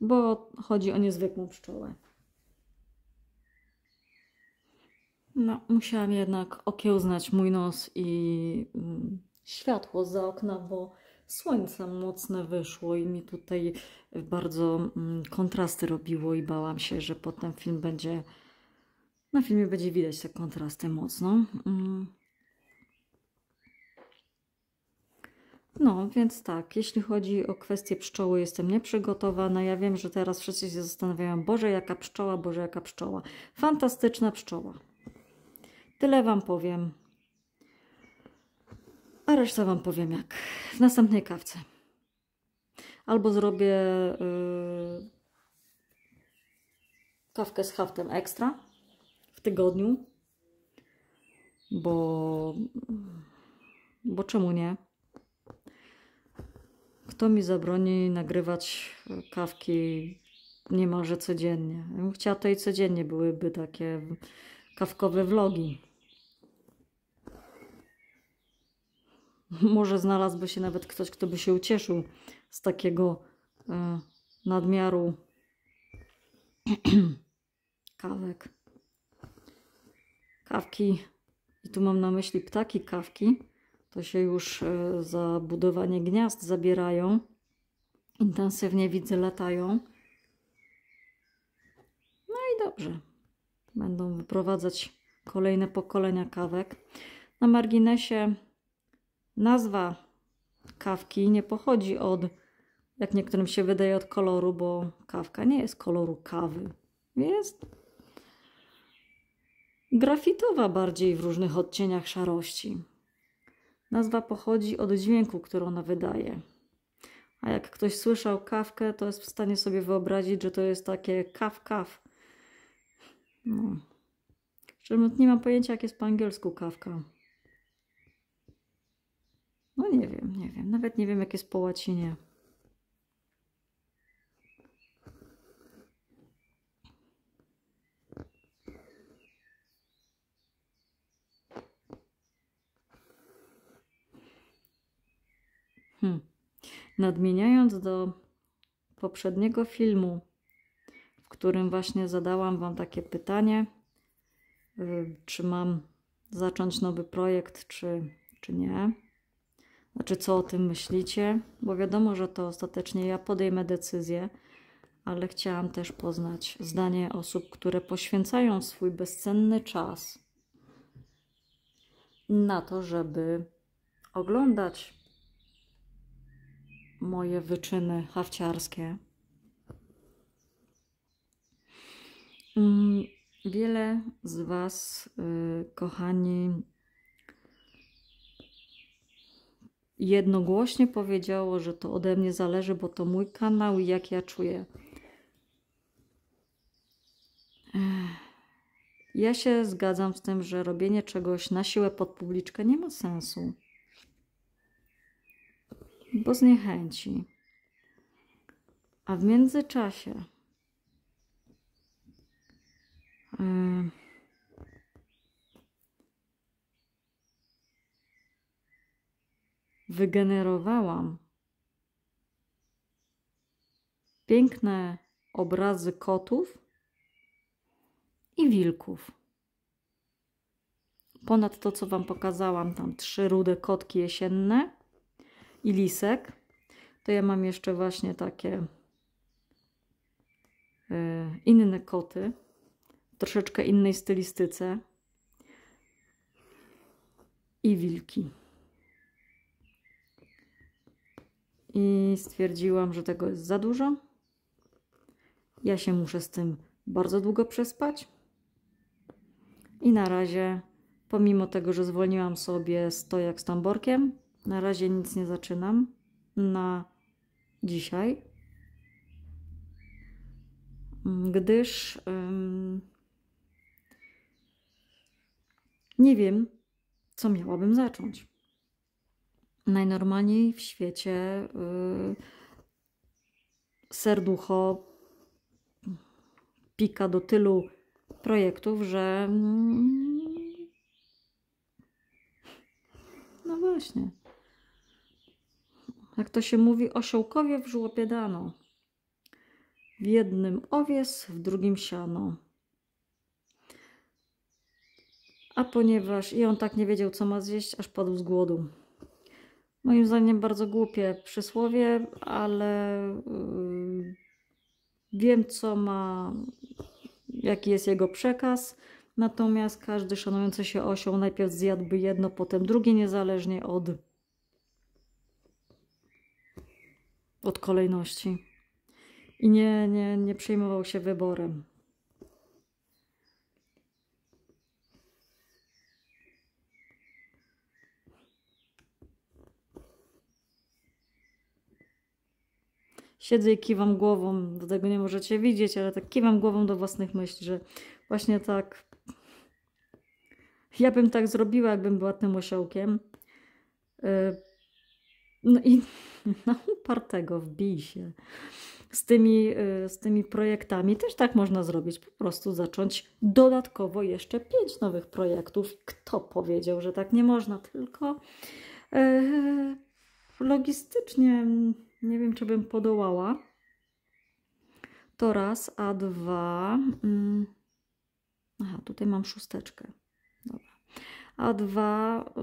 Bo chodzi o niezwykłą pszczołę. No, musiałam jednak okiełznać mój nos i mm, światło za okna, bo słońce mocne wyszło i mi tutaj y, bardzo mm, kontrasty robiło i bałam się, że potem film będzie, na filmie będzie widać te kontrasty mocno. Mm. No, więc tak, jeśli chodzi o kwestię pszczoły, jestem nieprzygotowana. Ja wiem, że teraz wszyscy się zastanawiają, Boże, jaka pszczoła, Boże, jaka pszczoła. Fantastyczna pszczoła. Tyle Wam powiem. A resztę Wam powiem jak. W następnej kawce. Albo zrobię yy, kawkę z haftem ekstra w tygodniu. Bo... Bo czemu nie? Kto mi zabroni nagrywać kawki niemalże codziennie? Ja bym chciała to i codziennie byłyby takie kawkowe vlogi. Może znalazłby się nawet ktoś, kto by się ucieszył z takiego e, nadmiaru kawek. Kawki, i tu mam na myśli ptaki kawki, to się już e, za budowanie gniazd zabierają. Intensywnie widzę, latają. No i dobrze. Będą wyprowadzać kolejne pokolenia kawek. Na marginesie Nazwa kawki nie pochodzi od, jak niektórym się wydaje, od koloru, bo kawka nie jest koloru kawy. Jest grafitowa bardziej w różnych odcieniach szarości. Nazwa pochodzi od dźwięku, który ona wydaje. A jak ktoś słyszał kawkę, to jest w stanie sobie wyobrazić, że to jest takie kaw, kaw. No. nie mam pojęcia, jak jest po angielsku kawka. No nie wiem, nie wiem. Nawet nie wiem, jak jest po łacinie. Hmm. Nadmieniając do poprzedniego filmu, w którym właśnie zadałam Wam takie pytanie, y, czy mam zacząć nowy projekt, czy, czy nie. Znaczy, co o tym myślicie? Bo wiadomo, że to ostatecznie ja podejmę decyzję, ale chciałam też poznać zdanie osób, które poświęcają swój bezcenny czas na to, żeby oglądać moje wyczyny hawciarskie. Mm, wiele z Was, y, kochani, jednogłośnie powiedziało, że to ode mnie zależy, bo to mój kanał i jak ja czuję. Ja się zgadzam z tym, że robienie czegoś na siłę pod publiczkę nie ma sensu, bo zniechęci. A w międzyczasie. Yy, wygenerowałam piękne obrazy kotów i wilków. Ponad to, co Wam pokazałam, tam trzy rude kotki jesienne i lisek, to ja mam jeszcze właśnie takie e, inne koty, troszeczkę innej stylistyce i wilki. i stwierdziłam, że tego jest za dużo. Ja się muszę z tym bardzo długo przespać. I na razie, pomimo tego, że zwolniłam sobie stojak z tamborkiem, na razie nic nie zaczynam na dzisiaj, gdyż ym, nie wiem, co miałabym zacząć najnormalniej w świecie yy, serducho pika do tylu projektów, że mm, no właśnie. Jak to się mówi, osiołkowie w żłobie dano. W jednym owies, w drugim siano. A ponieważ i on tak nie wiedział, co ma zjeść, aż padł z głodu. Moim zdaniem bardzo głupie przysłowie, ale yy, wiem, co ma, jaki jest jego przekaz. Natomiast każdy szanujący się osioł najpierw zjadłby jedno, potem drugie, niezależnie od, od kolejności. I nie, nie, nie przejmował się wyborem. siedzę i kiwam głową, do tego nie możecie widzieć, ale tak kiwam głową do własnych myśli, że właśnie tak ja bym tak zrobiła, jakbym była tym osiołkiem. Y, no i na upartego wbij się. Z tymi, y, z tymi projektami też tak można zrobić. Po prostu zacząć dodatkowo jeszcze pięć nowych projektów. Kto powiedział, że tak nie można? Tylko e, logistycznie nie wiem, czy bym podołała. To raz, a dwa... Mm. aha, tutaj mam szósteczkę. Dobra. A dwa, y,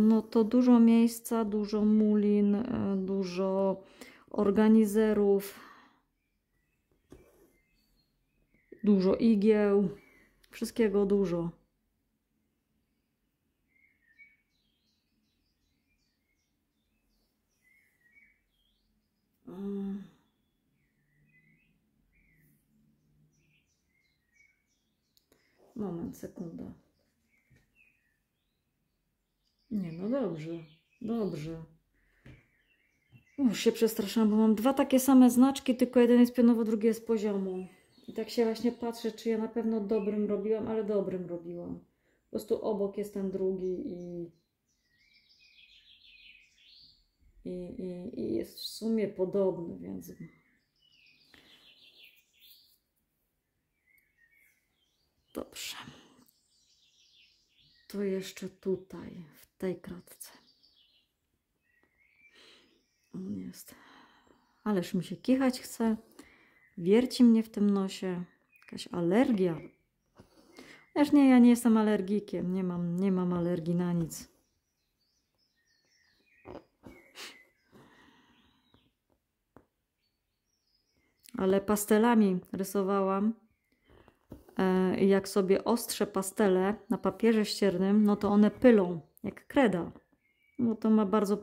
no to dużo miejsca, dużo mulin, y, dużo organizerów, dużo igieł, wszystkiego dużo. Moment, sekunda. Nie, no dobrze, dobrze. Już się przestraszyłam, bo mam dwa takie same znaczki, tylko jeden jest pionowo, drugi jest poziomu. I tak się właśnie patrzę, czy ja na pewno dobrym robiłam, ale dobrym robiłam. Po prostu obok jest ten drugi i... I, i, i jest w sumie podobny, więc Dobrze. To jeszcze tutaj, w tej kratce. On jest. Ależ mi się kichać chce. Wierci mnie w tym nosie. Jakaś alergia. nie, ja nie jestem alergikiem. Nie mam, nie mam alergii na nic. Ale pastelami rysowałam E, jak sobie ostrze pastele na papierze ściernym, no to one pylą, jak kreda. bo no to ma bardzo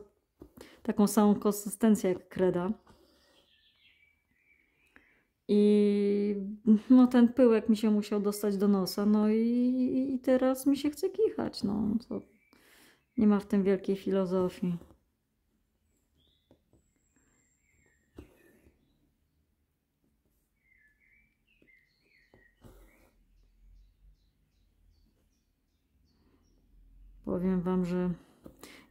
taką samą konsystencję jak kreda. I no, ten pyłek mi się musiał dostać do nosa, no i, i teraz mi się chce kichać, no to nie ma w tym wielkiej filozofii. powiem Wam, że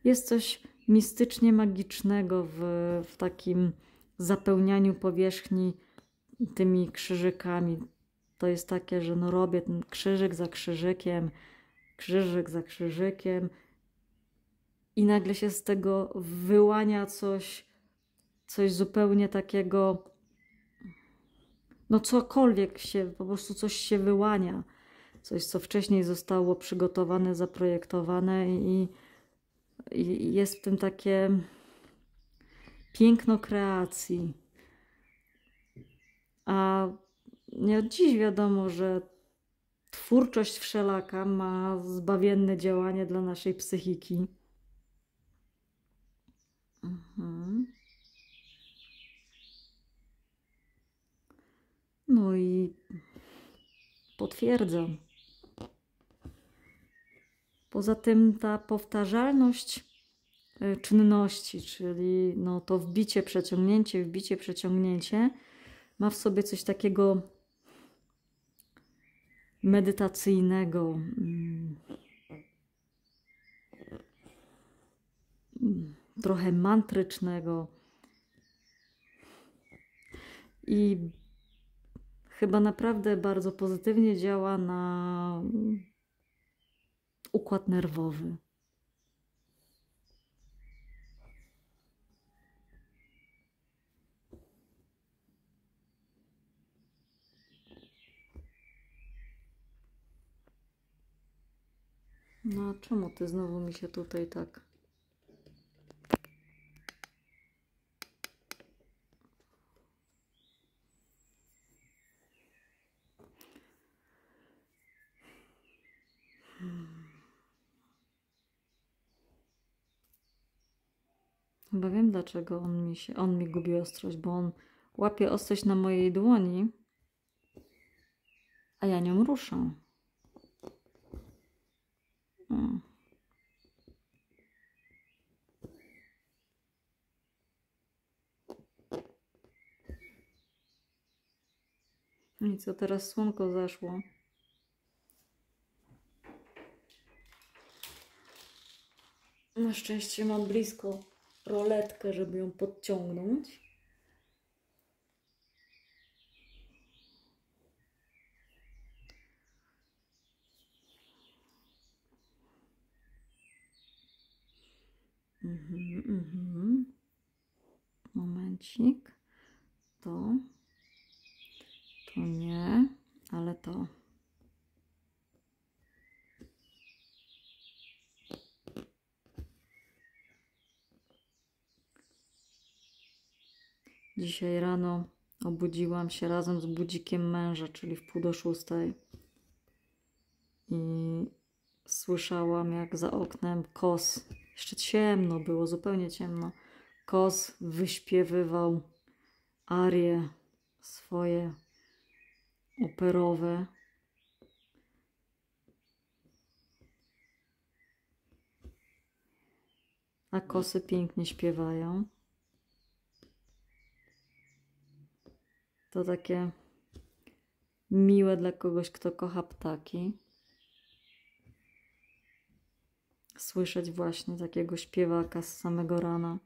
jest coś mistycznie magicznego w, w takim zapełnianiu powierzchni tymi krzyżykami. To jest takie, że no robię ten krzyżyk za krzyżykiem, krzyżyk za krzyżykiem i nagle się z tego wyłania coś, coś zupełnie takiego, no cokolwiek się, po prostu coś się wyłania coś, co wcześniej zostało przygotowane, zaprojektowane i, i jest w tym takie piękno kreacji. A nie od dziś wiadomo, że twórczość wszelaka ma zbawienne działanie dla naszej psychiki. Mhm. No i potwierdzam. Poza tym ta powtarzalność e, czynności, czyli no to wbicie, przeciągnięcie, wbicie, przeciągnięcie, ma w sobie coś takiego medytacyjnego. Mm, trochę mantrycznego. I chyba naprawdę bardzo pozytywnie działa na układ nerwowy. No a czemu ty znowu mi się tutaj tak Chyba wiem dlaczego on mi, się, on mi gubi ostrość, bo on łapie ostrość na mojej dłoni, a ja nią ruszę. Hmm. Nic, no co teraz słonko zaszło? Na szczęście mam blisko roletkę, żeby ją podciągnąć. Mhm, mhm. Momencik. To. To nie, ale to. Dzisiaj rano obudziłam się razem z budzikiem męża, czyli w pół do szóstej. I słyszałam, jak za oknem kos, jeszcze ciemno było, zupełnie ciemno, kos wyśpiewywał arie swoje operowe. A kosy pięknie śpiewają. To takie miłe dla kogoś, kto kocha ptaki. Słyszeć właśnie takiego śpiewaka z samego rana.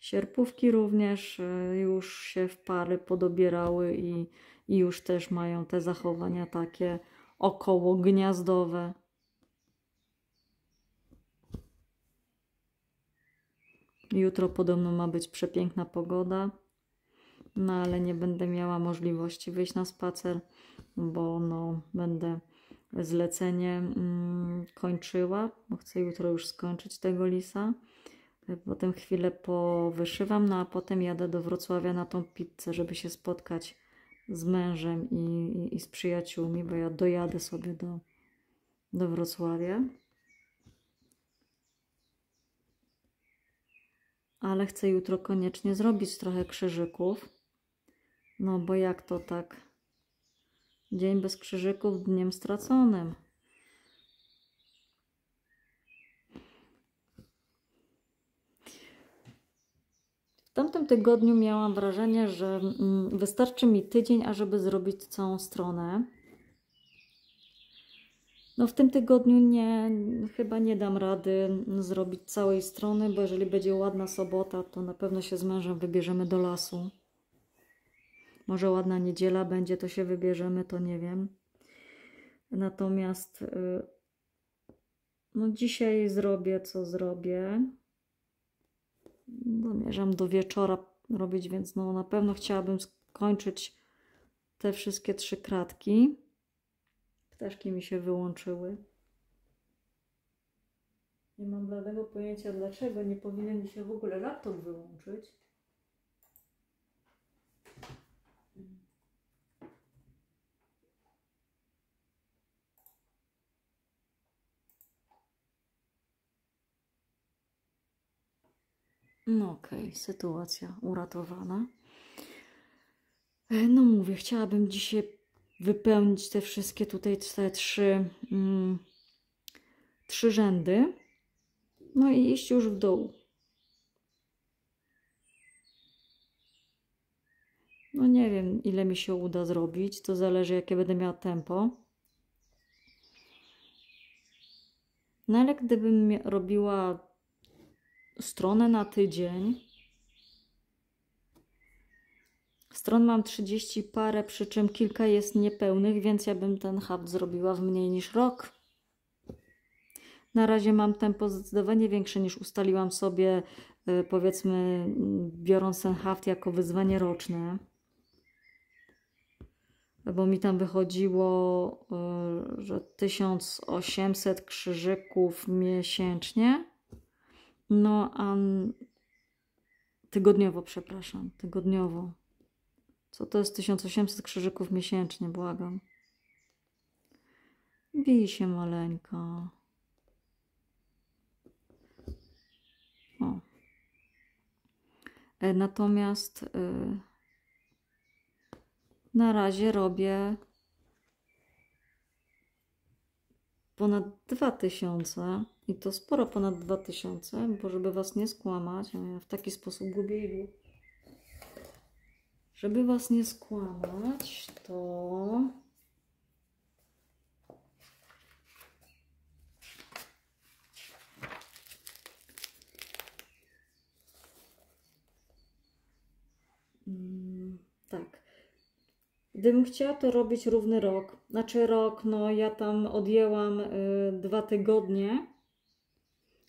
Sierpówki również y, już się w pary podobierały i, i już też mają te zachowania takie około gniazdowe. Jutro podobno ma być przepiękna pogoda, no ale nie będę miała możliwości wyjść na spacer, bo no, będę zlecenie mm, kończyła, bo chcę jutro już skończyć tego lisa. Potem chwilę powyszywam, no a potem jadę do Wrocławia na tą pizzę, żeby się spotkać z mężem i, i, i z przyjaciółmi, bo ja dojadę sobie do, do Wrocławia. ale chcę jutro koniecznie zrobić trochę krzyżyków. No bo jak to tak? Dzień bez krzyżyków dniem straconym. W tamtym tygodniu miałam wrażenie, że mm, wystarczy mi tydzień, ażeby zrobić całą stronę. No w tym tygodniu nie, chyba nie dam rady zrobić całej strony, bo jeżeli będzie ładna sobota, to na pewno się z mężem wybierzemy do lasu. Może ładna niedziela będzie, to się wybierzemy, to nie wiem. Natomiast y, no dzisiaj zrobię, co zrobię. Zamierzam do wieczora robić, więc no na pewno chciałabym skończyć te wszystkie trzy kratki. Ptaszki mi się wyłączyły. Nie mam żadnego pojęcia dlaczego. Nie powinien mi się w ogóle laptop wyłączyć. No okej, okay, sytuacja uratowana. E, no mówię, chciałabym dzisiaj wypełnić te wszystkie tutaj te trzy, mm, trzy rzędy. No i iść już w dół. No nie wiem, ile mi się uda zrobić. To zależy, jakie będę miała tempo. No ale gdybym robiła stronę na tydzień, Stron mam 30 parę, przy czym kilka jest niepełnych, więc ja bym ten haft zrobiła w mniej niż rok. Na razie mam tempo zdecydowanie większe niż ustaliłam sobie, y, powiedzmy, biorąc ten haft jako wyzwanie roczne. Bo mi tam wychodziło, y, że 1800 krzyżyków miesięcznie. No a tygodniowo, przepraszam, tygodniowo. Co to jest 1800 krzyżyków miesięcznie, błagam. Bij się maleńko. O. E, natomiast y, na razie robię ponad 2000 i to sporo ponad 2000, bo żeby Was nie skłamać, ja w taki sposób gubię żeby Was nie skłamać, to mm, tak. Gdybym chciała to robić równy rok, znaczy rok, no ja tam odjęłam y, dwa tygodnie,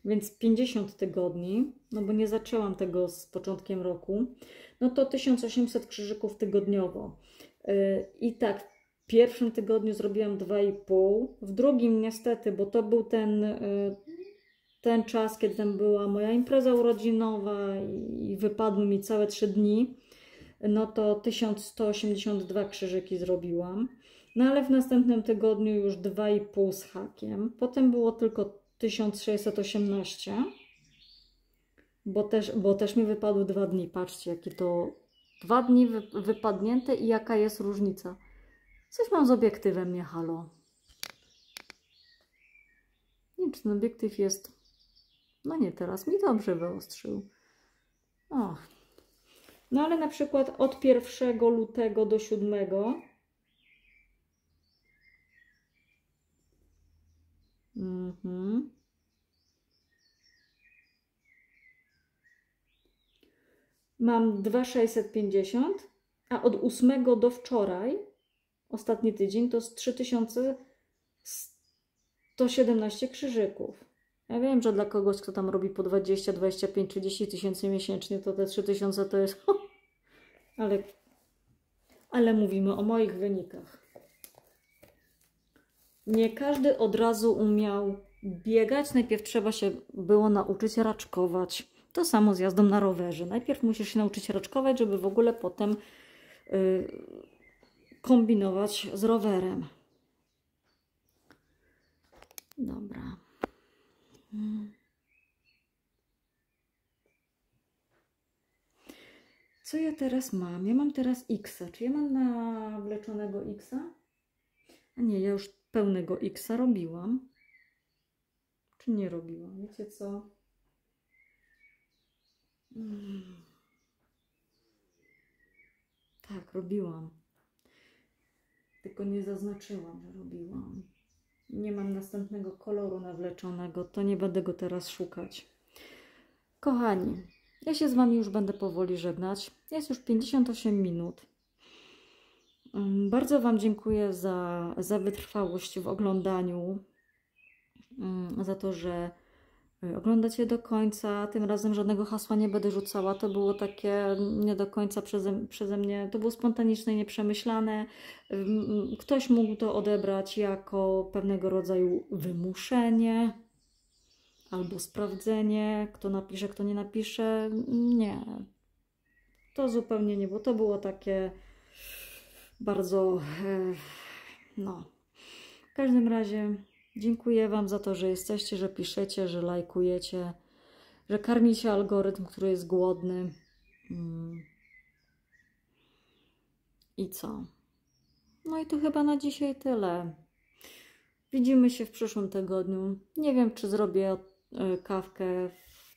więc 50 tygodni, no bo nie zaczęłam tego z początkiem roku no to 1800 krzyżyków tygodniowo. E, I tak, w pierwszym tygodniu zrobiłam 2,5, w drugim niestety, bo to był ten, e, ten czas, kiedy tam była moja impreza urodzinowa i wypadły mi całe 3 dni, no to 1182 krzyżyki zrobiłam. No ale w następnym tygodniu już 2,5 z hakiem. Potem było tylko 1618 bo też, bo też mi wypadły dwa dni. Patrzcie, jakie to dwa dni wy, wypadnięte i jaka jest różnica. Coś mam z obiektywem, nie halo. Nie czy ten obiektyw jest... No nie, teraz mi dobrze wyostrzył. Och. No ale na przykład od 1 lutego do 7 Mhm. mam 2,650, a od 8 do wczoraj, ostatni tydzień, to z 3117 krzyżyków. Ja wiem, że dla kogoś, kto tam robi po 20, 25, 30 tysięcy miesięcznie, to te 3000 to jest... ale, ale mówimy o moich wynikach. Nie każdy od razu umiał biegać. Najpierw trzeba się było nauczyć raczkować to samo z jazdą na rowerze. Najpierw musisz się nauczyć raczkować, żeby w ogóle potem y, kombinować z rowerem. Dobra. Co ja teraz mam? Ja mam teraz X. -a. Czy ja mam nawleczonego X? -a? A nie, ja już pełnego X robiłam. Czy nie robiłam? Wiecie co? Tak, robiłam. Tylko nie zaznaczyłam, że robiłam. Nie mam następnego koloru nawleczonego, to nie będę go teraz szukać. Kochani, ja się z Wami już będę powoli żegnać. Jest już 58 minut. Mm, bardzo Wam dziękuję za, za wytrwałość w oglądaniu, mm, za to, że Y, Oglądacie do końca, tym razem żadnego hasła nie będę rzucała. To było takie nie do końca przeze, przeze mnie, to było spontaniczne, nieprzemyślane. Ktoś mógł to odebrać jako pewnego rodzaju wymuszenie albo sprawdzenie, kto napisze, kto nie napisze. Nie. To zupełnie nie bo To było takie bardzo. E, no. W każdym razie Dziękuję Wam za to, że jesteście, że piszecie, że lajkujecie, że karmicie algorytm, który jest głodny. Mm. I co? No i to chyba na dzisiaj tyle. Widzimy się w przyszłym tygodniu. Nie wiem, czy zrobię e, kawkę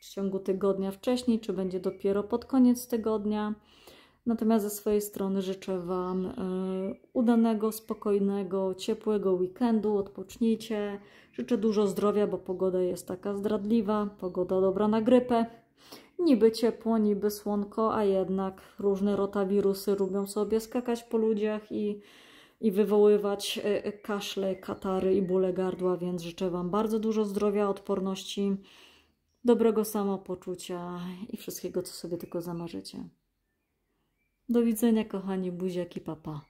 w ciągu tygodnia wcześniej, czy będzie dopiero pod koniec tygodnia. Natomiast ze swojej strony życzę Wam e, udanego, spokojnego, ciepłego weekendu. Odpocznijcie. Życzę dużo zdrowia, bo pogoda jest taka zdradliwa. Pogoda dobra na grypę. Niby ciepło, niby słonko, a jednak różne rotawirusy lubią sobie skakać po ludziach i, i wywoływać e, e, kaszle, katary i bóle gardła, więc życzę Wam bardzo dużo zdrowia, odporności, dobrego samopoczucia i wszystkiego, co sobie tylko zamarzycie. Do widzenia, kochani, buziaki, papa.